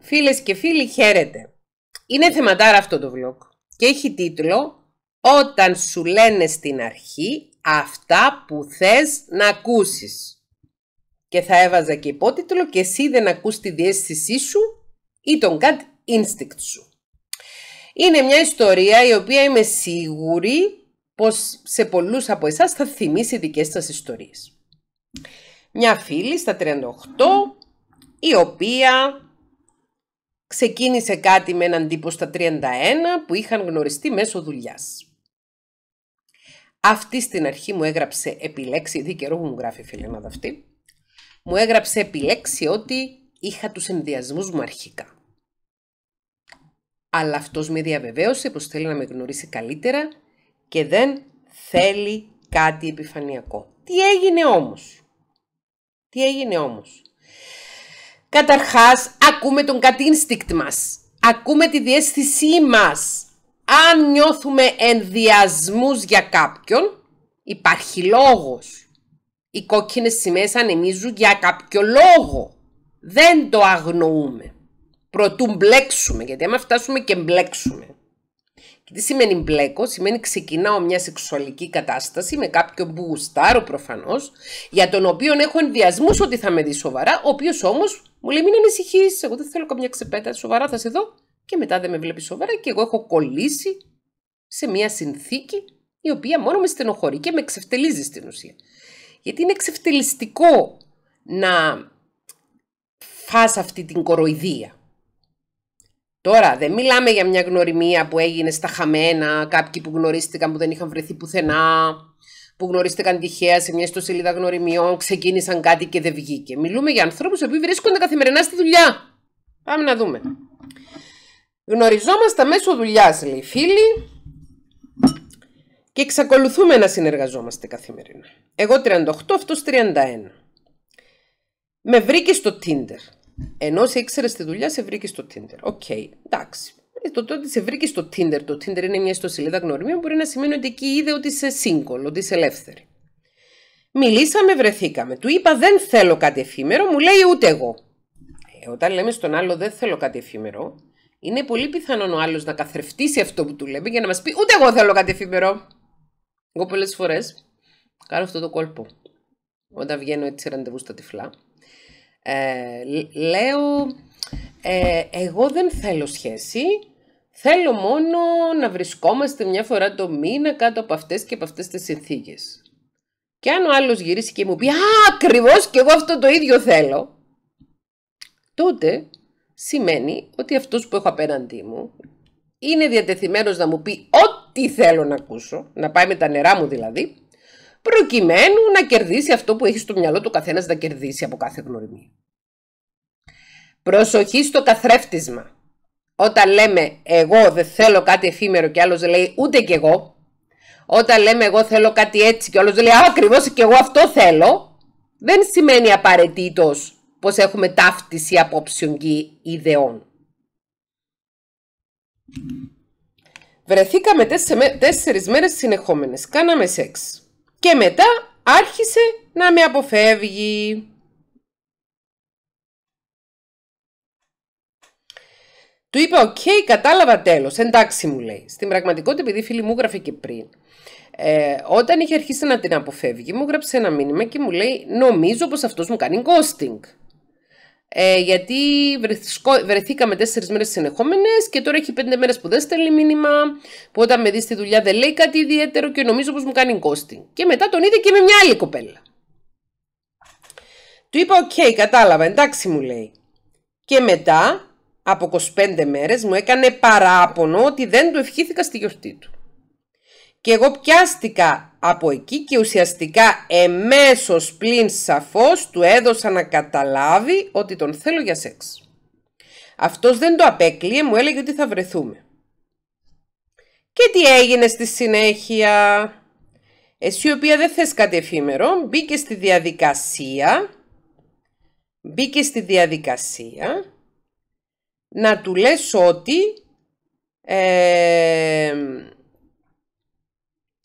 Φίλες και φίλοι, χαίρετε. Είναι θεματάρα αυτό το vlog και έχει τίτλο «Όταν σου λένε στην αρχή αυτά που θες να ακούσεις». Και θα έβαζα και υπότιτλο «Και εσύ δεν ακούς τη διέστησή σου ή τον gut instinct σου». Είναι μια ιστορία η οποία είμαι σίγουρη πως σε πολλούς από εσάς θα θυμίσει δικές σας ιστορίες. Μια φίλη στα 38 η οποία Ξεκίνησε κάτι με έναν τύπο στα 31 που είχαν γνωριστεί μέσω δουλειάς. Αυτή στην αρχή μου έγραψε επιλέξει, δει καιρό μου γράφει φίλε αυτή, μου έγραψε επιλέξει ότι είχα τους ενδιασμούς μου αρχικά. Αλλά αυτός με διαβεβαίωσε πως θέλει να με γνωρίσει καλύτερα και δεν θέλει κάτι επιφανειακό. Τι έγινε όμως. Τι έγινε όμως. Καταρχάς, ακούμε τον κατ' instinct μας. Ακούμε τη διέστησή μας. Αν νιώθουμε ενδιασμούς για κάποιον, υπάρχει λόγος. Οι κόκκινες σημαίες ανεμίζουν για κάποιο λόγο. Δεν το αγνοούμε. Προτού μπλέξουμε, γιατί άμα φτάσουμε και μπλέξουμε. Και τι σημαίνει μπλέκω, σημαίνει ξεκινάω μια σεξουαλική κατάσταση με κάποιον που γουστάρω προφανώς, για τον οποίο έχω ενδιασμούς ότι θα με δει σοβαρά, ο οποίος όμως μου λέει: Μην ανησυχείς, εγώ δεν θέλω καμιά ξεπέτα. Σοβαρά θα σε δω και μετά δεν με βλέπεις σοβαρά και εγώ έχω κολλήσει σε μια συνθήκη η οποία μόνο με στενοχωρεί και με εξευτελίζει στην ουσία. Γιατί είναι εξευτελιστικό να φας αυτή την κοροϊδία. Τώρα δεν μιλάμε για μια γνωριμία που έγινε στα χαμένα, κάποιοι που γνωρίστηκαν που δεν είχαν βρεθεί πουθενά, που γνωρίστηκαν τυχαία σε μια ιστοσελίδα γνωριμιών, ξεκίνησαν κάτι και δεν βγήκε. Μιλούμε για ανθρώπους που βρίσκονται καθημερινά στη δουλειά. Πάμε να δούμε. Γνωριζόμαστε μέσω δουλειάς, λέει φίλοι, και εξακολουθούμε να συνεργαζόμαστε καθημερινά. Εγώ 38, αυτό 31. Με βρήκε στο Tinder. Ενώ σε ήξερε τη δουλειά, σε βρήκε στο Tinder. Οκ, okay, εντάξει. Ε, το τότε σε βρήκε στο Tinder. Το Tinder είναι μια ιστοσελίδα γνώριμια, Μπορεί να σημαίνει ότι εκεί είδε ότι είσαι σύγκολο, ότι είσαι ελεύθερη. Μιλήσαμε, βρεθήκαμε. Του είπα δεν θέλω κάτι εφήμερο, μου λέει ούτε εγώ. Ε, όταν λέμε στον άλλο δεν θέλω κάτι εφήμερο, είναι πολύ πιθανόν ο άλλος να καθρεφτήσει αυτό που του λέμε για να μας πει ούτε εγώ θέλω κάτι εφήμερο. Εγώ πολλές φορές κάνω αυτό το κόλπο. Όταν βγαίνω έτσι ραντεβού στα τυφλά, ε, λέω ε, εγώ δεν θέλω σχέση, θέλω μόνο να βρισκόμαστε μια φορά το μήνα κάτω από αυτές και από αυτές τις συνθήκες. Και αν ο άλλος γυρίσει και μου πει «Α, ακριβώς και εγώ αυτό το ίδιο θέλω», τότε σημαίνει ότι αυτός που έχω απέναντί μου είναι διατεθειμένος να μου πει ό,τι θέλω να ακούσω, να πάει με τα νερά μου δηλαδή, προκειμένου να κερδίσει αυτό που έχει στο μυαλό του καθένας να κερδίσει από κάθε γνωριμία. Προσοχή στο καθρέφτισμα. Όταν λέμε εγώ δεν θέλω κάτι εφήμερο και άλλος λέει ούτε κι εγώ. Όταν λέμε εγώ θέλω κάτι έτσι και άλλος λέει ακριβώς και εγώ αυτό θέλω. Δεν σημαίνει απαραίτητος πως έχουμε ταύτιση απόψεων και ιδεών. Βρεθήκαμε τέσσερις μέρες συνεχόμενες. Κάναμε σεξ. Και μετά άρχισε να με αποφεύγει. Του είπα, οκ, κατάλαβα τέλος, εντάξει μου λέει. Στην πραγματικότητα, επειδή η φίλη μου γράφει και πριν, ε, όταν είχε αρχίσει να την αποφεύγει, μου γράψε ένα μήνυμα και μου λέει, νομίζω πως αυτός μου κάνει γκόστινγκ. Ε, γιατί βρεθήκαμε τέσσερις μέρες συνεχόμενες και τώρα έχει πέντε μέρες που δεν στέλνει μήνυμα. Που όταν με δεις στη δουλειά δεν λέει κάτι ιδιαίτερο και νομίζω πως μου κάνει γκόστινγκ. Και μετά τον είδε και με μια άλλη κοπέλα. Του είπα: Οκ, κατάλαβα, εντάξει μου λέει. Και μετά από 25 μέρες μου έκανε παράπονο ότι δεν του ευχήθηκα στη γιορτή του. Και εγώ πιάστηκα από εκεί και ουσιαστικά εμέσως πλην σαφώς του έδωσα να καταλάβει ότι τον θέλω για σεξ. Αυτός δεν το απέκλειε, μου έλεγε ότι θα βρεθούμε. Και τι έγινε στη συνέχεια. Εσύ η οποία δεν θες κάτι εφήμερο, μπήκε στη διαδικασία, μπήκε στη διαδικασία να του λες ότι ε,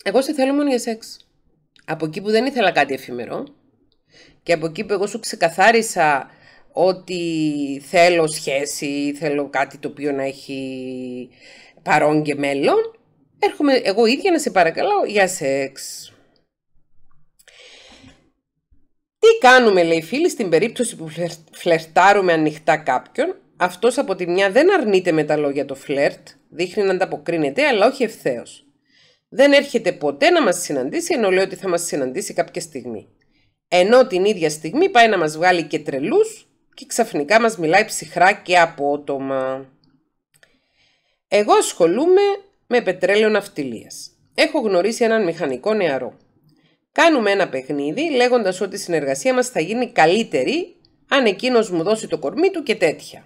εγώ σε θέλω μόνο για σεξ. Από εκεί που δεν ήθελα κάτι εφήμερο και από εκεί που εγώ σου ξεκαθάρισα ότι θέλω σχέση, θέλω κάτι το οποίο να έχει παρόν και μέλλον, έρχομαι εγώ ίδια να σε παρακαλώ για σεξ. Τι κάνουμε, λέει φίλοι στην περίπτωση που φλερτάρουμε ανοιχτά κάποιον, αυτός από τη μια δεν αρνείται με τα λόγια το φλερτ, δείχνει να ανταποκρίνεται, αλλά όχι ευθέως. Δεν έρχεται ποτέ να μας συναντήσει, ενώ λέει ότι θα μας συναντήσει κάποια στιγμή. Ενώ την ίδια στιγμή πάει να μας βγάλει και τρελούς και ξαφνικά μας μιλάει ψυχρά και απότομα. Εγώ ασχολούμαι με πετρέλαιο ναυτιλίας. Έχω γνωρίσει έναν μηχανικό νεαρό. Κάνουμε ένα παιχνίδι λέγοντας ότι η συνεργασία μας θα γίνει καλύτερη αν εκείνος μου δώσει το κορμί του και τέτοια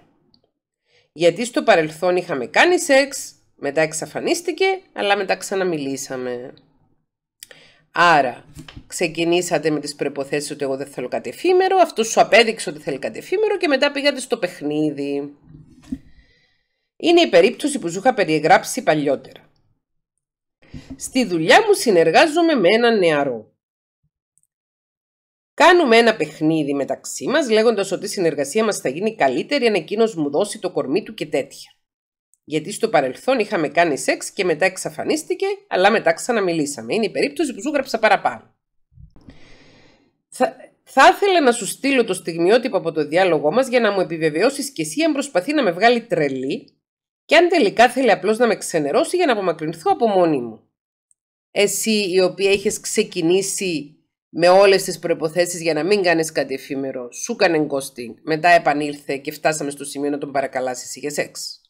γιατί στο παρελθόν είχαμε κάνει σεξ, μετά εξαφανίστηκε, αλλά μετά ξαναμιλήσαμε. Άρα, ξεκινήσατε με τις προϋποθέσεις ότι εγώ δεν θέλω κάτι εφήμερο, αυτός σου απέδειξε ότι θέλει κάτι εφήμερο και μετά πήγατε στο παιχνίδι. Είναι η περίπτωση που σου είχα περιγράψει παλιότερα. Στη δουλειά μου συνεργάζομαι με έναν νεαρό. Κάνουμε ένα παιχνίδι μεταξύ μας, λέγοντας ότι η συνεργασία μας θα γίνει καλύτερη αν εκείνος μου δώσει το κορμί του και τέτοια. Γιατί στο παρελθόν είχαμε κάνει σεξ και μετά εξαφανίστηκε, αλλά μετά ξαναμιλήσαμε. Είναι η περίπτωση που σου γράψα παραπάνω. Θα, ήθελα να σου στείλω το στιγμιότυπο από το διάλογό μας για να μου επιβεβαιώσεις κι εσύ αν προσπαθεί να με βγάλει τρελή και αν τελικά θέλει απλώς να με ξενερώσει για να απομακρυνθώ από μόνη μου. Εσύ η οποία είχες ξεκινήσει με όλες τις προποθέσει για να μην κάνεις κάτι εφήμερο. Σου έκανε γκόστινγκ. μετά επανήλθε και φτάσαμε στο σημείο να τον παρακαλάσει για σεξ.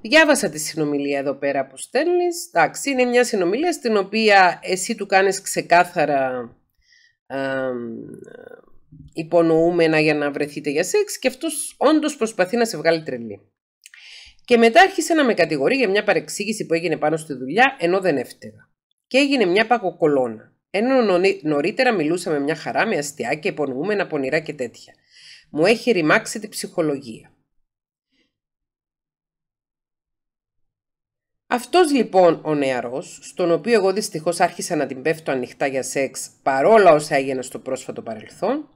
Διάβασα τη συνομιλία εδώ πέρα που στέλνεις. Εντάξει, είναι μια συνομιλία στην οποία εσύ του κάνεις ξεκάθαρα ε, υπονοούμενα για να βρεθείτε για σεξ και αυτός όντως προσπαθεί να σε βγάλει τρελή. Και μετά άρχισε να με κατηγορεί για μια παρεξήγηση που έγινε πάνω στη δουλειά ενώ δεν έφταιγα. Και έγινε μια πακοκολώνα. Ενώ νωρίτερα μιλούσα με μια χαρά, με αστεία και υπονοούμενα πονηρά και τέτοια. Μου έχει ρημάξει την ψυχολογία. Αυτός λοιπόν ο νεαρός, στον οποίο εγώ δυστυχώς άρχισα να την πέφτω ανοιχτά για σεξ παρόλα όσα έγινε στο πρόσφατο παρελθόν,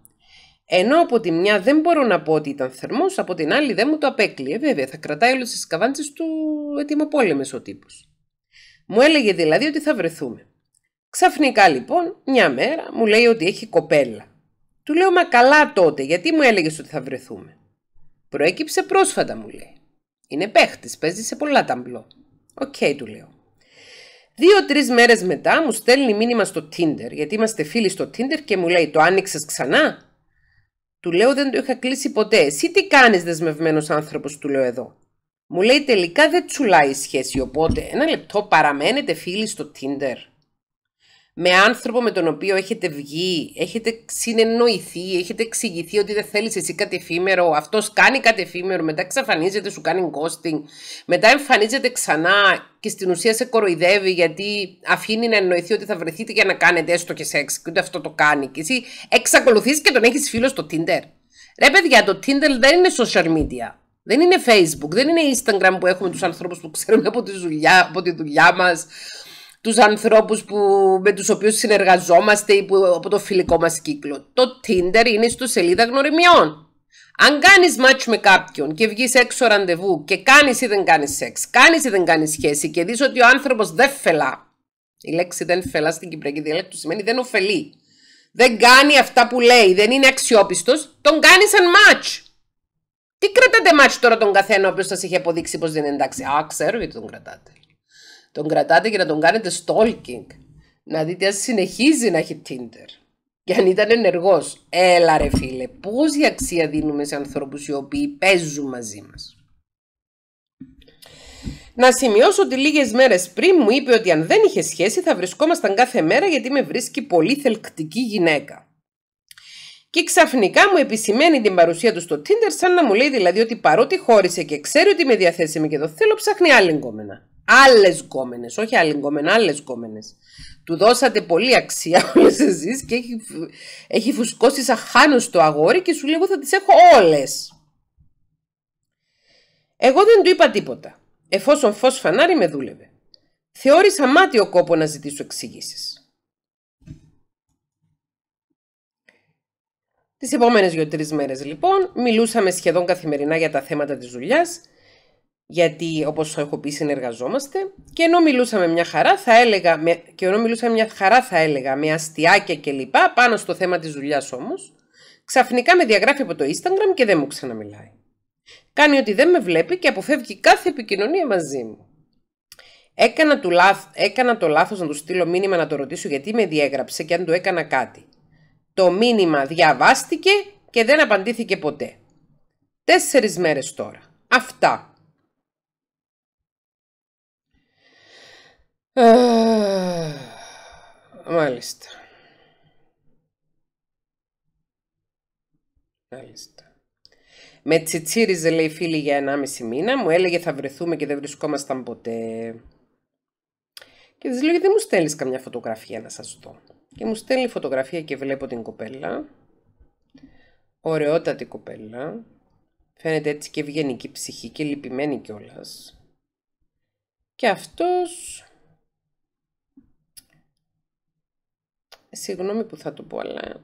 ενώ από τη μια δεν μπορώ να πω ότι ήταν θερμός, από την άλλη δεν μου το απέκλειε, ε, βέβαια θα κρατάει όλες τις καβάντσε του ετοιμοπόλεμες ο τύπος. Μου έλεγε δηλαδή ότι θα βρεθούμε. Ξαφνικά λοιπόν, μια μέρα μου λέει ότι έχει κοπέλα. Του λέω μα καλά τότε, γιατί μου έλεγες ότι θα βρεθούμε. Προέκυψε πρόσφατα, μου λέει. Είναι παίχτης, παίζει σε πολλά ταμπλό. Οκ, okay, του λέω. Δύο-τρει μέρες μετά μου στέλνει μήνυμα στο Tinder, γιατί είμαστε φίλοι στο Tinder και μου λέει: Το άνοιξες ξανά. Του λέω: Δεν το είχα κλείσει ποτέ. Εσύ τι κάνεις, δεσμευμένος άνθρωπος, του λέω εδώ. Μου λέει: Τελικά δεν τσουλάει η σχέση, οπότε ένα λεπτό παραμένετε φίλοι στο Tinder με άνθρωπο με τον οποίο έχετε βγει, έχετε συνεννοηθεί, έχετε εξηγηθεί ότι δεν θέλεις εσύ κάτι εφήμερο, αυτός κάνει κάτι εφήμερο, μετά εξαφανίζεται, σου κάνει ghosting, μετά εμφανίζεται ξανά και στην ουσία σε κοροϊδεύει γιατί αφήνει να εννοηθεί ότι θα βρεθείτε για να κάνετε έστω και σεξ και ούτε αυτό το κάνει και εσύ εξακολουθείς και τον έχεις φίλο στο Tinder. Ρε παιδιά, το Tinder δεν είναι social media. Δεν είναι Facebook, δεν είναι Instagram που έχουμε τους ανθρώπους που ξέρουμε από τη δουλειά, από τη δουλειά μας, τους ανθρώπους που, με τους οποίους συνεργαζόμαστε ή που, από το φιλικό μας κύκλο. Το Tinder είναι στο σελίδα γνωριμιών. Αν κάνεις match με κάποιον και βγεις έξω ραντεβού και κάνεις ή δεν κάνεις σεξ, κάνεις ή δεν κάνεις σχέση και δεις ότι ο άνθρωπος δεν φελά, η λέξη δεν φελά στην Κυπριακή διαλέκτου σημαίνει δεν ωφελεί, δεν κάνει αυτά που λέει, δεν είναι αξιόπιστος, τον κάνει σαν match. Τι κρατάτε match τώρα τον καθένα ο οποίος σας είχε αποδείξει πως δεν είναι εντάξει. Α, ξέρω γιατί τον κρατάτε. Τον κρατάτε και να τον κάνετε stalking. Να δείτε αν συνεχίζει να έχει Tinder. Και αν ήταν ενεργός. Έλα ρε φίλε, πόση αξία δίνουμε σε ανθρώπους οι οποίοι παίζουν μαζί μας. Να σημειώσω ότι λίγες μέρες πριν μου είπε ότι αν δεν είχε σχέση θα βρισκόμασταν κάθε μέρα γιατί με βρίσκει πολύ θελκτική γυναίκα. Και ξαφνικά μου επισημαίνει την παρουσία του στο Tinder σαν να μου λέει δηλαδή ότι παρότι χώρισε και ξέρει ότι είμαι διαθέσιμη και το θέλω ψάχνει άλλη εγκόμενα άλλες γκόμενες, όχι άλλε γκόμενε, άλλες γκόμενες. Του δώσατε πολύ αξία όλες εσείς και έχει, έχει φουσκώσει σαν χάνος το αγόρι και σου λέει: θα τις έχω όλες. Εγώ δεν του είπα τίποτα, εφόσον φως φανάρι με δούλευε. Θεώρησα μάτιο κόπο να ζητήσω εξηγήσεις. Τις επόμενες δύο-τρει μέρες, λοιπόν, μιλούσαμε σχεδόν καθημερινά για τα θέματα της δουλειάς γιατί όπως έχω πει συνεργαζόμαστε και ενώ μιλούσαμε μια χαρά θα έλεγα, με, και ενώ μιλούσαμε μια χαρά θα έλεγα με αστιάκια κλπ πάνω στο θέμα της δουλειάς όμως, ξαφνικά με διαγράφει από το Instagram και δεν μου ξαναμιλάει. Κάνει ότι δεν με βλέπει και αποφεύγει κάθε επικοινωνία μαζί μου. Έκανα, του λάθ, έκανα το λάθος να του στείλω μήνυμα να το ρωτήσω γιατί με διέγραψε και αν του έκανα κάτι. Το μήνυμα διαβάστηκε και δεν απαντήθηκε ποτέ. Τέσσερις μέρες τώρα. Αυτά. Ε, μάλιστα. Μάλιστα. Με τσιτσίριζε, λέει φίλη, για 1,5 μήνα. Μου έλεγε θα βρεθούμε και δεν βρισκόμασταν ποτέ. Και της λέω: Δεν μου στέλνεις καμιά φωτογραφία να σας δω. Και μου στέλνει φωτογραφία και βλέπω την κοπέλα. Ωραιότατη κοπέλα. Φαίνεται έτσι και ευγενική ψυχή και λυπημένη κιόλας. Και αυτός Συγγνώμη που θα το πω, αλλά...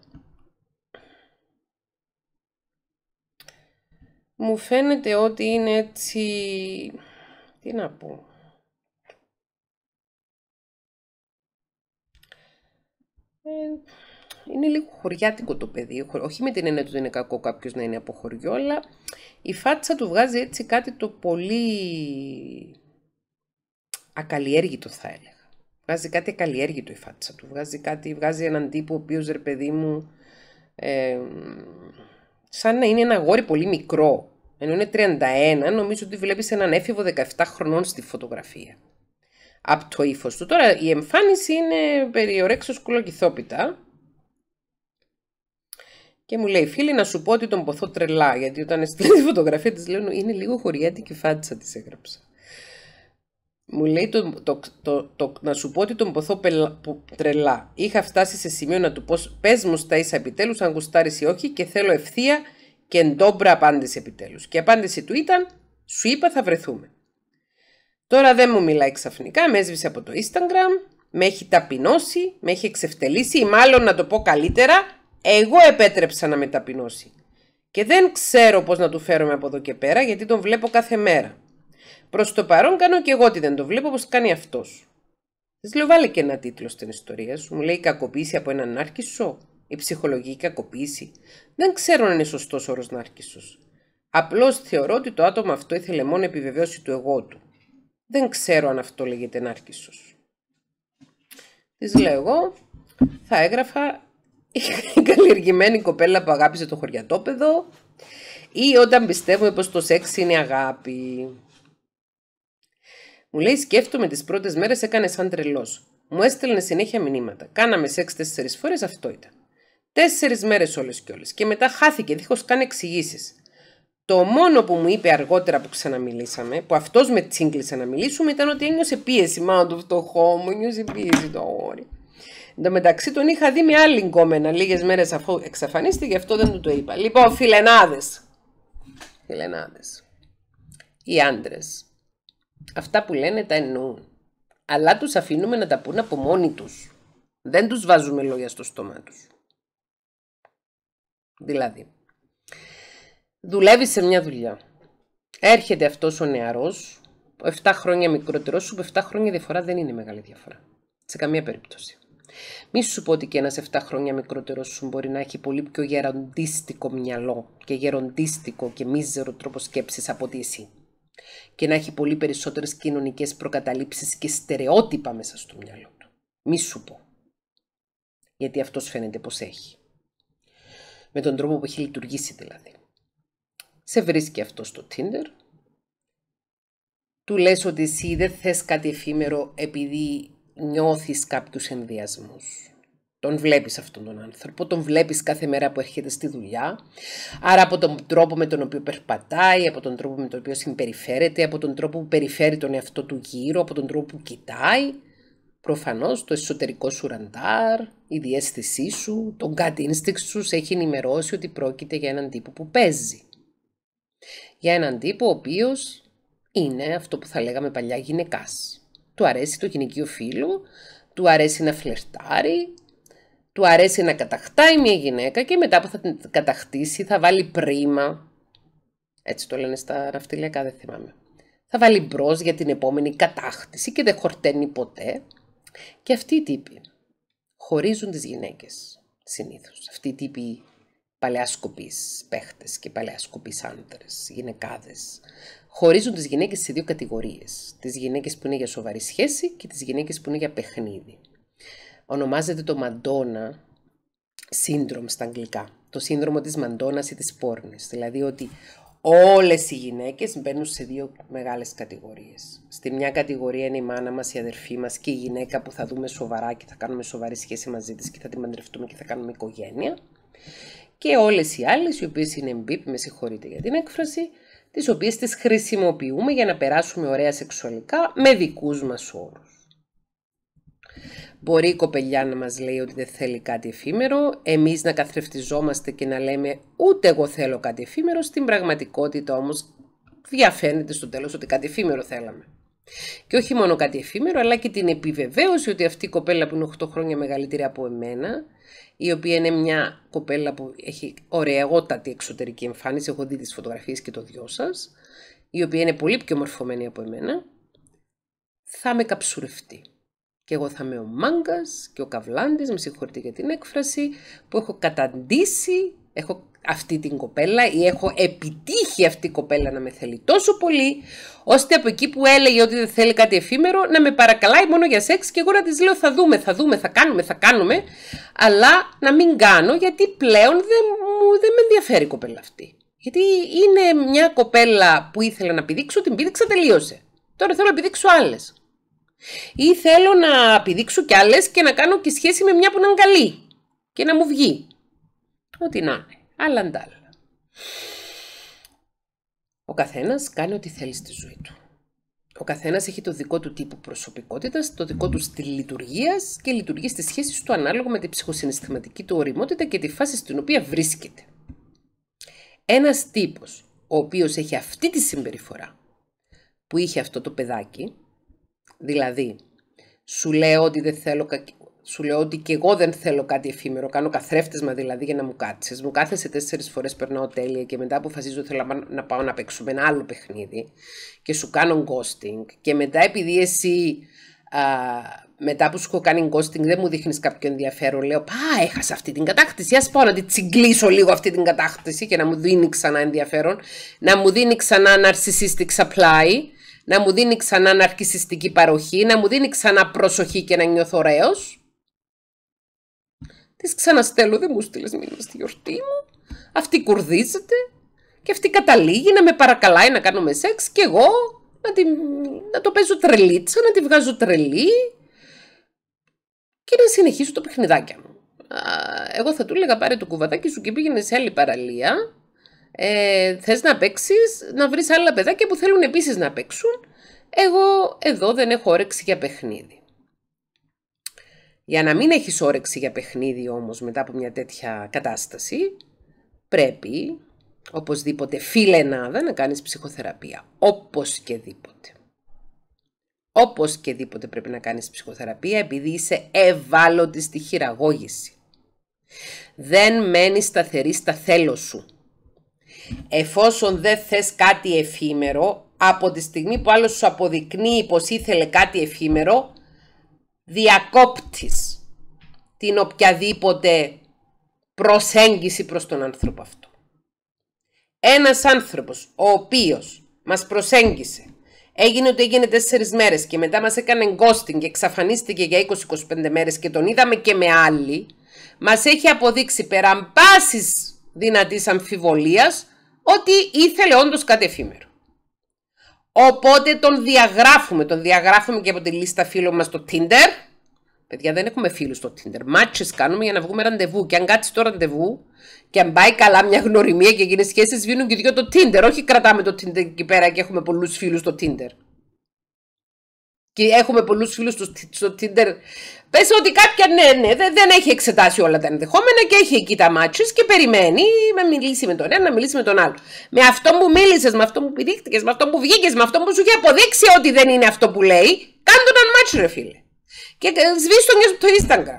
Μου φαίνεται ότι είναι έτσι... Τι να πω... Ε, είναι λίγο χωριάτικο το παιδί. Όχι με την έννοια ότι είναι κακό κάποιος να είναι από χωριό, αλλά η φάτσα του βγάζει έτσι κάτι το πολύ ακαλλιέργητο θα έλεγα. Βγάζει κάτι καλλιέργητο η φάτσα του. Βγάζει, κάτι, βγάζει έναν τύπο ο οποίος ρε παιδί μου. σαν να είναι ένα αγόρι πολύ μικρό. Ενώ είναι 31, νομίζω ότι βλέπεις έναν έφηβο 17 χρονών στη φωτογραφία. Από το ύφος του. Τώρα η εμφάνιση είναι ορέξο κουλοκυθόπιτα. Και μου λέει, φίλη, να σου πω ότι τον ποθώ τρελά, γιατί όταν έστειλε τη φωτογραφία της λέω, είναι λίγο χωριάτικη φάτσα της έγραψα μου λέει το, το, το, να σου πω ότι τον ποθώ τρελά. Είχα φτάσει σε σημείο να του πω πες μου στα ίσα επιτέλους, αν γουστάρεις ή όχι και θέλω ευθεία και ντόμπρα απάντηση επιτέλους. Και η απάντηση του ήταν σου είπα θα βρεθούμε. Τώρα δεν μου μιλάει ξαφνικά, με έσβησε από το Instagram, με έχει ταπεινώσει, με έχει εξευτελίσει ή μάλλον να το πω καλύτερα, εγώ επέτρεψα να με ταπεινώσει. Και δεν ξέρω πώς να του με από εδώ και πέρα γιατί τον βλέπω κάθε μέρα. Προς το παρόν κάνω και εγώ ότι δεν το βλέπω πώ κάνει αυτός. Της λέω, βάλε και ένα τίτλο στην ιστορία σου. Μου λέει κακοποίηση από έναν άρχισο. Η ψυχολογική κακοποίηση. Δεν ξέρω αν είναι σωστός όρος νάρκισο. Απλώς θεωρώ ότι το άτομο αυτό ήθελε μόνο επιβεβαίωση του εγώ του. Δεν ξέρω αν αυτό λέγεται νάρκισο. Της λέω εγώ, θα έγραφα η καλλιεργημένη κοπέλα που αγάπησε το χωριατόπεδο ή όταν πιστεύουμε πως το σεξ είναι αγάπη. Μου λέει: Σκέφτομαι τις πρώτες μέρες έκανες σαν τρελός. Μου έστελνε συνέχεια μηνύματα. Κάναμε σεξ τέσσερις φορές, αυτό ήταν. Τέσσερις μέρες όλες και όλες. Και μετά χάθηκε δίχως καν εξηγήσεις. Το μόνο που μου είπε αργότερα που ξαναμιλήσαμε, που αυτός με τσίγκλησε να μιλήσουμε, ήταν ότι ένιωσε πίεση. Μα το φτωχό μου, ένιωσε πίεση το όρι. Εν τω μεταξύ τον είχα δει με άλλη γκόμενα λίγες μέρες αφού εξαφανίστηκε, γι' αυτό δεν του το είπα. Λοιπόν, φιλενάδες. Φιλενάδες. Οι άντρες Αυτά που λένε τα εννοούν. Αλλά τους αφήνουμε να τα πούν από μόνοι τους. Δεν τους βάζουμε λόγια στο στόμα τους. Δηλαδή, δουλεύεις σε μια δουλειά. Έρχεται αυτός ο νεαρός, 7 χρόνια μικρότερος σου, 7 χρόνια διαφορά δεν είναι μεγάλη διαφορά. Σε καμία περίπτωση. Μη σου πω ότι και ένας 7 χρόνια μικρότερος σου μπορεί να έχει πολύ πιο γεροντίστικο μυαλό και γεροντίστικο και μίζερο τρόπο σκέψης από ότι εσύ και να έχει πολύ περισσότερες κοινωνικές προκαταλήψεις και στερεότυπα μέσα στο μυαλό του. Μη σου πω. Γιατί αυτός φαίνεται πως έχει. Με τον τρόπο που έχει λειτουργήσει δηλαδή. Σε βρίσκει αυτό στο Tinder. Του λες ότι εσύ δεν θες κάτι εφήμερο επειδή νιώθεις κάποιους ενδιασμούς. Τον βλέπεις αυτόν τον άνθρωπο, τον βλέπεις κάθε μέρα που έρχεται στη δουλειά. Άρα από τον τρόπο με τον οποίο περπατάει, από τον τρόπο με τον οποίο συμπεριφέρεται, από τον τρόπο που περιφέρει τον εαυτό του γύρω, από τον τρόπο που κοιτάει. Προφανώς το εσωτερικό σου ραντάρ, η διέστησή σου, το gut instinct σου σε έχει ενημερώσει ότι πρόκειται για έναν τύπο που παίζει. Για έναν τύπο ο οποίος είναι αυτό που θα λέγαμε παλιά γυναικάς. Του αρέσει το γυναικείο φίλο, του αρέσει να φλερτάρει, του αρέσει να καταχτάει μια γυναίκα και μετά που θα την καταχτήσει θα βάλει πρίμα. Έτσι το λένε στα ναυτιλιακά, δεν θυμάμαι. Θα βάλει μπρος για την επόμενη κατάχτηση και δεν χορταίνει ποτέ. Και αυτοί οι τύποι χωρίζουν τις γυναίκες συνήθως. Αυτοί οι τύποι παλαιά σκοπής και παλαιά σκοπής γυναικάδε. γυναικάδες. Χωρίζουν τις γυναίκες σε δύο κατηγορίες. Τις γυναίκες που είναι για σοβαρή σχέση και τις γυναίκες που είναι για παιχνίδι. Ονομάζεται το Μαντόνα Syndrome στα αγγλικά. Το σύνδρομο της Μαντόνας ή της πόρνης. Δηλαδή ότι όλες οι γυναίκες μπαίνουν σε δύο μεγάλες κατηγορίες. Στη μια κατηγορία είναι η μάνα μας, η αδερφή μας και η γυναίκα που θα δούμε σοβαρά και θα κάνουμε σοβαρή σχέση μαζί της και θα την παντρευτούμε και θα κάνουμε οικογένεια. Και όλες οι άλλες οι οποίες είναι μπίπ, με συγχωρείτε για την έκφραση, τις οποίες τις χρησιμοποιούμε για να περάσουμε ωραία σεξουαλικά με δικούς μας όρους. Μπορεί η κοπελιά να μας λέει ότι δεν θέλει κάτι εφήμερο, εμείς να καθρεφτιζόμαστε και να λέμε ούτε εγώ θέλω κάτι εφήμερο, στην πραγματικότητα όμως διαφαίνεται στο τέλος ότι κάτι εφήμερο θέλαμε. Και όχι μόνο κάτι εφήμερο, αλλά και την επιβεβαίωση ότι αυτή η κοπέλα που είναι 8 χρόνια μεγαλύτερη από εμένα, η οποία είναι μια κοπέλα που έχει ωραιότατη εξωτερική εμφάνιση, έχω δει τις φωτογραφίες και το δυο σας, η οποία είναι πολύ πιο μορφωμένη από εμένα, θα με καψουρευτεί. Και εγώ θα είμαι ο μάγκας και ο καβλάντης, με συγχωρείτε για την έκφραση, που έχω καταντήσει, έχω αυτή την κοπέλα ή έχω επιτύχει αυτή η κοπέλα να με θέλει τόσο πολύ, ώστε από εκεί που έλεγε ότι δεν θέλει κάτι εφήμερο να με παρακαλάει μόνο για σεξ και εγώ να της λέω θα δούμε, θα δούμε, θα κάνουμε, θα κάνουμε, αλλά να μην κάνω γιατί πλέον δεν, μου, δεν με ενδιαφέρει η κοπέλα αυτή. Γιατί είναι μια κοπέλα που ήθελα να πηδήξω, την πήδηξα, τελείωσε. Τώρα θέλω να πηδήξω άλλες. Ή θέλω να επιδείξω κι άλλες και να κάνω και σχέση με μια που να είναι καλή και να μου βγει. Ό,τι να είναι. Άλλα αντάλλα. Ο καθένας κάνει ό,τι θέλει στη ζωή του. Ο καθένας έχει το δικό του τύπο προσωπικότητας, το δικό του στυλ λειτουργίας και λειτουργεί στις σχέσεις του ανάλογα με την ψυχοσυναισθηματική του οριμότητα και τη φάση στην οποία βρίσκεται. Ένας τύπος ο οποίος έχει αυτή τη συμπεριφορά που είχε αυτό το παιδάκι, Δηλαδή, σου λέω ότι θέλω Σου λέω και εγώ δεν θέλω κάτι εφήμερο. Κάνω καθρέφτεσμα δηλαδή για να μου κάτσεις. Μου κάθεσε τέσσερις φορές, περνάω τέλεια και μετά αποφασίζω ότι θέλω να πάω να παίξουμε ένα άλλο παιχνίδι και σου κάνω ghosting. Και μετά επειδή εσύ α, μετά που σου έχω κάνει ghosting δεν μου δείχνεις κάποιο ενδιαφέρον, λέω Πά, έχασα αυτή την κατάκτηση. Ας πάω να την τσιγκλίσω λίγο αυτή την κατάκτηση και να μου δίνει ξανά ενδιαφέρον, να μου δίνει ξανά narcissistic supply να μου δίνει ξανά ναρκισιστική παροχή, να μου δίνει ξανά προσοχή και να νιώθω ωραίος. Τη ξαναστέλω, δεν μου στείλες μήνυμα στη γιορτή μου. Αυτή κουρδίζεται και αυτή καταλήγει να με παρακαλάει να κάνουμε σεξ και εγώ να, να το παίζω τρελίτσα, να τη βγάζω τρελή και να συνεχίσω το παιχνιδάκι μου. Εγώ θα του έλεγα πάρε το κουβατάκι σου και πήγαινε σε άλλη παραλία ε, θες να παίξεις, να βρεις άλλα παιδάκια που θέλουν επίσης να παίξουν. Εγώ εδώ δεν έχω όρεξη για παιχνίδι. Για να μην έχεις όρεξη για παιχνίδι όμως μετά από μια τέτοια κατάσταση, πρέπει οπωσδήποτε φιλενάδα να κάνεις ψυχοθεραπεία, όπως και δίποτε. Όπως και δίποτε πρέπει να κάνεις ψυχοθεραπεία επειδή είσαι ευάλωτη στη χειραγώγηση. Δεν μένεις σταθερή στα θέλω σου. Εφόσον δεν θες κάτι εφήμερο, από τη στιγμή που άλλος σου αποδεικνύει πως ήθελε κάτι εφήμερο, διακόπτης την οποιαδήποτε προσέγγιση προς τον άνθρωπο αυτό. Ένας άνθρωπος ο οποίος μας προσέγγισε, έγινε ότι έγινε τέσσερις μέρες και μετά μας έκανε γκόστινγκ και εξαφανίστηκε για 20-25 μέρες και τον είδαμε και με άλλοι, μας έχει αποδείξει πέραν πάσης δυνατής αμφιβολίας ότι ήθελε όντως κάτι εφήμερο. Οπότε τον διαγράφουμε, τον διαγράφουμε και από τη λίστα φίλων μας στο Tinder. Παιδιά δεν έχουμε φίλους στο Tinder, μάτσες κάνουμε για να βγούμε ραντεβού και αν κάτσεις το ραντεβού και αν πάει καλά μια γνωριμία και γίνει σχέσεις βγαίνουν και δυο το Tinder, όχι κρατάμε το Tinder εκεί πέρα και έχουμε πολλούς φίλους στο Tinder. Και έχουμε πολλούς φίλους στο, στο Tinder Πες ότι κάποια ναι, ναι, δεν έχει εξετάσει όλα τα ενδεχόμενα και έχει εκεί τα μάτια και περιμένει να μιλήσει με τον ένα, να μιλήσει με τον άλλο. Με αυτό που μίλησες, με αυτό που πηδήχτηκε, με αυτό που βγήκες, με αυτό που σου είχε αποδείξει ότι δεν είναι αυτό που λέει, κάνε τον μάτσο, ρε φίλε. Και ε, τον και από το Instagram.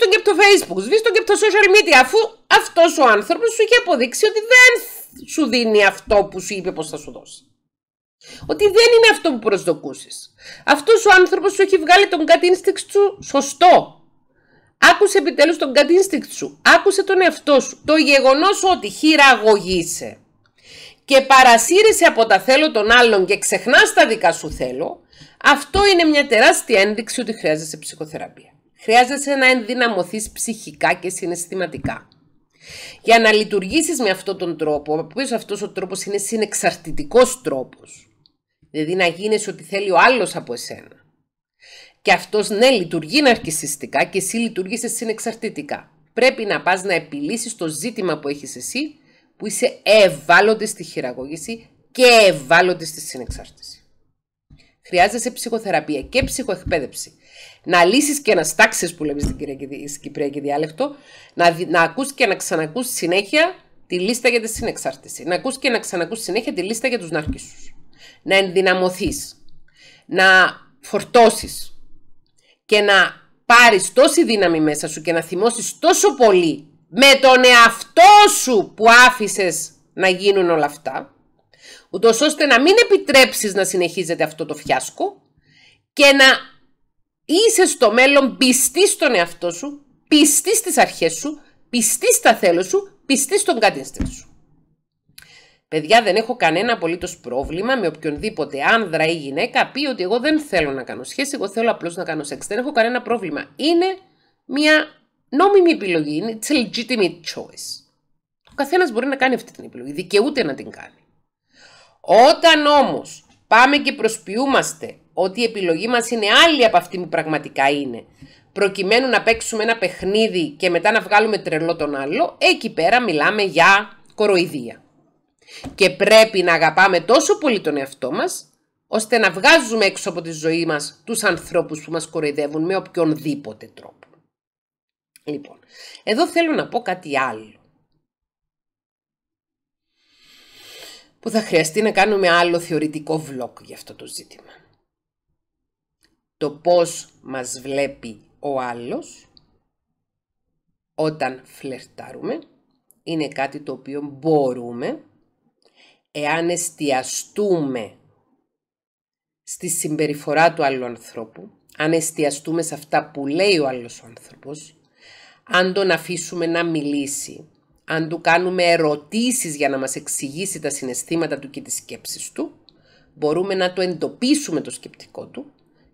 τον και από το Facebook. τον και από το social media, αφού αυτός ο άνθρωπος σου είχε αποδείξει ότι δεν σου δίνει αυτό που σου είπε πως θα σου δώσει. Ότι δεν είναι αυτό που προσδοκούσες. Αυτός ο άνθρωπος σου έχει βγάλει τον gut instinct σου σωστό. Άκουσε επιτέλους τον gut instinct σου. Άκουσε τον εαυτό σου. Το γεγονός ότι χειραγωγήσε και παρασύρεσαι από τα θέλω των άλλων και ξεχνάς τα δικά σου θέλω, αυτό είναι μια τεράστια ένδειξη ότι χρειάζεσαι ψυχοθεραπεία. Χρειάζεσαι να ενδυναμωθείς ψυχικά και συναισθηματικά. Για να λειτουργήσεις με αυτόν τον τρόπο, ο οποίος αυτός ο τρόπος είναι συνεξαρτητικός τρόπος, Δηλαδή να γίνεις ό,τι θέλει ο άλλος από εσένα. Και αυτός ναι λειτουργεί ναρκισιστικά και εσύ λειτουργείς συνεξαρτητικά. Πρέπει να πας να επιλύσεις το ζήτημα που έχεις εσύ που είσαι ευάλωτη στη χειραγώγηση και ευάλωτη στη συνεξάρτηση. Χρειάζεσαι ψυχοθεραπεία και ψυχοεκπαίδευση. Να λύσεις και να στάξεις που λέμε στην Κυπριακή διάλεκτο, να, δι, να ακούς και να ξανακούς συνέχεια τη λίστα για τη συνεξάρτηση. Να ακούς και να ξανακούς συνέχεια τη λίστα για τους ναρκίσους να ενδυναμωθείς, να φορτώσεις και να πάρεις τόση δύναμη μέσα σου και να θυμώσεις τόσο πολύ με τον εαυτό σου που άφησες να γίνουν όλα αυτά, ούτως ώστε να μην επιτρέψεις να συνεχίζεται αυτό το φιάσκο και να είσαι στο μέλλον πιστή στον εαυτό σου, πιστή στις αρχές σου, πιστή στα θέλω σου, πιστή στον κατήστη σου. Παιδιά, δεν έχω κανένα απολύτως πρόβλημα με οποιονδήποτε άνδρα ή γυναίκα πει ότι εγώ δεν θέλω να κάνω σχέση, εγώ θέλω απλώς να κάνω σεξ. Δεν έχω κανένα πρόβλημα. Είναι μια νόμιμη επιλογή. Είναι it's a legitimate choice. Ο καθένας μπορεί να κάνει αυτή την επιλογή. Δικαιούται να την κάνει. Όταν όμως πάμε και προσποιούμαστε ότι η επιλογή μας είναι άλλη από αυτή που πραγματικά είναι, προκειμένου να παίξουμε ένα παιχνίδι και μετά να βγάλουμε τρελό τον άλλο, εκεί πέρα μιλάμε για κοροϊδία. Και πρέπει να αγαπάμε τόσο πολύ τον εαυτό μας, ώστε να βγάζουμε έξω από τη ζωή μας τους ανθρώπους που μας κοροϊδεύουν με οποιονδήποτε τρόπο. Λοιπόν, εδώ θέλω να πω κάτι άλλο. Που θα χρειαστεί να κάνουμε άλλο θεωρητικό vlog για αυτό το ζήτημα. Το πώς μας βλέπει ο άλλος όταν φλερτάρουμε είναι κάτι το οποίο μπορούμε εάν εστιαστούμε στη συμπεριφορά του άλλου ανθρώπου, αν εστιαστούμε σε αυτά που λέει ο άλλος άνθρωπος, αν τον αφήσουμε να μιλήσει, αν του κάνουμε ερωτήσεις για να μας εξηγήσει τα συναισθήματα του και τις σκέψεις του, μπορούμε να το εντοπίσουμε το σκεπτικό του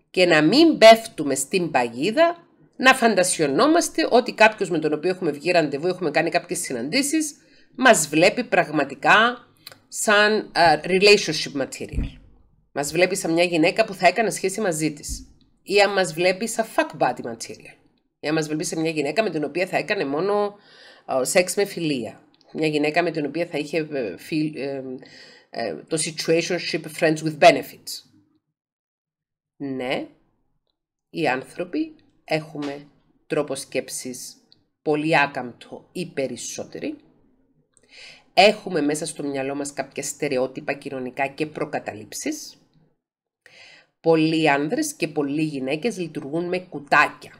και να μην πέφτουμε στην παγίδα να φαντασιωνόμαστε ότι κάποιος με τον οποίο έχουμε βγει ραντεβού, έχουμε κάνει κάποιες συναντήσεις, μας βλέπει πραγματικά σαν relationship material. Μας βλέπει σαν μια γυναίκα που θα έκανε σχέση μαζί της. Ή αν μας βλέπει σαν fuck body material. Ή αν μας βλέπει σαν μια γυναίκα με την οποία θα έκανε μόνο uh, σεξ με φιλία. Μια γυναίκα με την οποία θα είχε feel, ε, ε, ε, το situationship friends with benefits. Ναι, οι άνθρωποι έχουμε τρόπο σκέψης πολύ άκαμπτο ή περισσότεροι έχουμε μέσα στο μυαλό μας κάποια στερεότυπα κοινωνικά και προκαταλήψεις. Πολλοί άνδρες και πολλοί γυναίκες λειτουργούν με κουτάκια.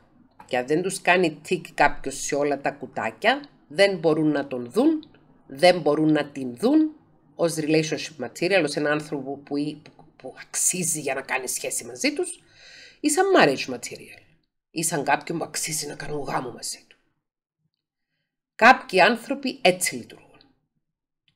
Και αν δεν τους κάνει τικ κάποιος σε όλα τα κουτάκια, δεν μπορούν να τον δουν, δεν μπορούν να την δουν ως relationship material, ως έναν άνθρωπο που, που, αξίζει για να κάνει σχέση μαζί τους, ή σαν marriage material, ή σαν κάποιον που αξίζει να κάνουν γάμο μαζί του. Κάποιοι άνθρωποι έτσι λειτουργούν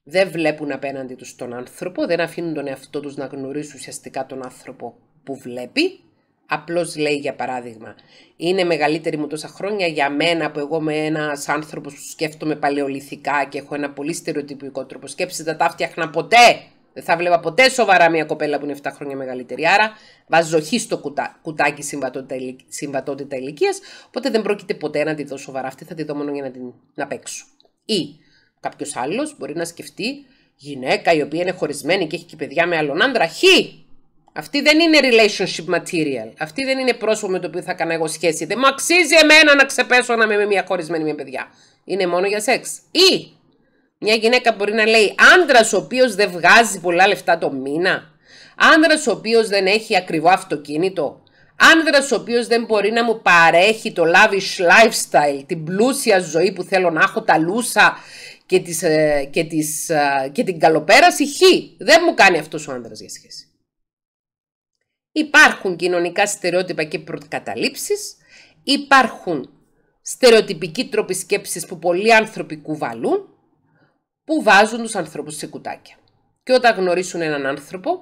δεν βλέπουν απέναντι τους τον άνθρωπο, δεν αφήνουν τον εαυτό τους να γνωρίσουν ουσιαστικά τον άνθρωπο που βλέπει. Απλώς λέει για παράδειγμα, είναι μεγαλύτερη μου τόσα χρόνια για μένα που εγώ είμαι ένας άνθρωπος που σκέφτομαι παλαιοληθικά και έχω ένα πολύ στερεοτυπικό τρόπο σκέψης, δεν τα φτιάχνα ποτέ. Δεν θα βλέπα ποτέ σοβαρά μια κοπέλα που είναι 7 χρόνια μεγαλύτερη. Άρα βάζω στο κουτά, κουτάκι συμβατότητα, συμβατότητα ηλικίας, οπότε δεν πρόκειται ποτέ να τη δω σοβαρά. Αυτή θα τη δω μόνο για να την να παίξω. Ή Κάποιος άλλος μπορεί να σκεφτεί γυναίκα η οποία είναι χωρισμένη και έχει και παιδιά με άλλον άντρα. Χ! Αυτή δεν είναι relationship material. Αυτή δεν είναι πρόσωπο με το οποίο θα κάνω εγώ σχέση. Δεν μου αξίζει εμένα να ξεπέσω να είμαι με μια χωρισμένη με παιδιά. Είναι μόνο για σεξ. Ή μια γυναίκα μπορεί να λέει άντρας ο οποίος δεν βγάζει πολλά λεφτά το μήνα. Άντρας ο οποίος δεν έχει ακριβό αυτοκίνητο. Άντρας ο οποίος δεν μπορεί να μου παρέχει το lavish lifestyle, την πλούσια ζωή που θέλω να έχω, τα λούσα και, τις, ε, και, τις, ε, και την καλοπέραση χ. Δεν μου κάνει αυτός ο άνδρας για σχέση. Υπάρχουν κοινωνικά στερεότυπα και προκαταλήψεις, υπάρχουν στερεοτυπικοί τρόποι σκέψης που πολλοί άνθρωποι κουβαλούν, που βάζουν τους ανθρώπους σε κουτάκια. Και όταν γνωρίσουν έναν άνθρωπο,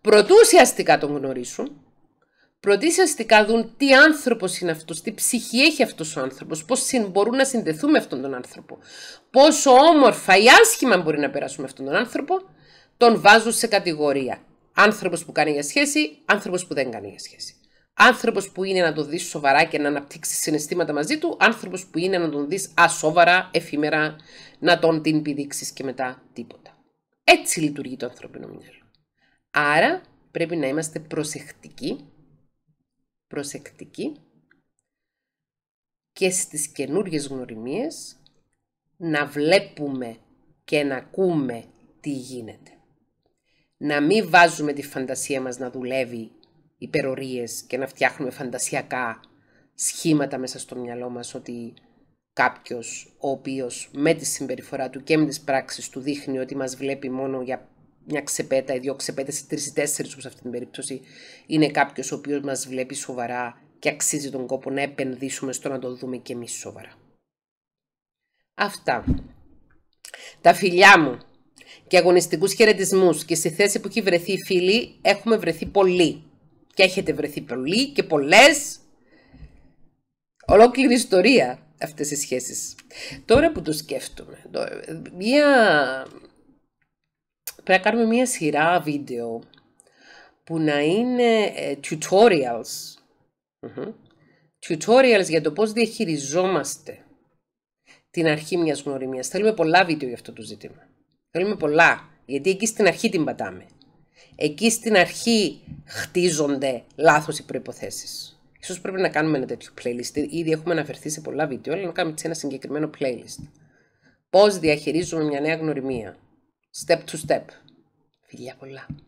πρωτού ουσιαστικά τον γνωρίσουν, Πρώτοι δουν τι άνθρωπος είναι αυτός, τι ψυχή έχει αυτός ο άνθρωπος, πώς μπορούν να συνδεθούν με αυτόν τον άνθρωπο, πόσο όμορφα ή άσχημα μπορεί να περάσουν με αυτόν τον άνθρωπο, τον βάζουν σε κατηγορία. Άνθρωπος που κάνει για σχέση, άνθρωπος που δεν κάνει για σχέση. Άνθρωπος που είναι να τον δεις σοβαρά και να αναπτύξεις συναισθήματα μαζί του, άνθρωπος που είναι να τον δεις ασόβαρα, εφήμερα, να τον την πηδήξεις και μετά τίποτα. Έτσι λειτουργεί το ανθρώπινο μυαλό. Άρα πρέπει να είμαστε προσεκτικοί Προσεκτική και στις καινούργιες γνωριμίες να βλέπουμε και να ακούμε τι γίνεται. Να μην βάζουμε τη φαντασία μας να δουλεύει υπερορίες και να φτιάχνουμε φαντασιακά σχήματα μέσα στο μυαλό μας ότι κάποιος ο οποίος με τη συμπεριφορά του και με τις πράξεις του δείχνει ότι μας βλέπει μόνο για μια ξεπέτα ή δύο ξεπέτες ή τρεις ή τέσσερις, όπως αυτή την περίπτωση, είναι κάποιος ο οποίος μας βλέπει σοβαρά και αξίζει τον κόπο να επενδύσουμε στο να το δούμε και εμείς σοβαρά. Αυτά. Τα φιλιά μου και αγωνιστικούς χαιρετισμούς και στη θέση που έχει βρεθεί η φίλη έχουμε βρεθεί πολλοί. Και έχετε βρεθεί πολλοί και πολλές. Ολόκληρη ιστορία αυτές οι σχέσεις. Τώρα που το σκέφτομαι, μια πρέπει να κάνουμε μια σειρά βίντεο που να είναι ε, tutorials. Tutorials για το πώς διαχειριζόμαστε την αρχή μιας γνωριμίας. Θέλουμε πολλά βίντεο για αυτό το ζήτημα. Θέλουμε πολλά, γιατί εκεί στην αρχή την πατάμε. Εκεί στην αρχή χτίζονται λάθος οι προϋποθέσεις. Ίσως πρέπει να κάνουμε ένα τέτοιο playlist. Ήδη έχουμε αναφερθεί σε πολλά βίντεο, αλλά να κάνουμε έτσι ένα συγκεκριμένο playlist. Πώς διαχειρίζουμε μια νέα γνωριμία step to step. Φιλιά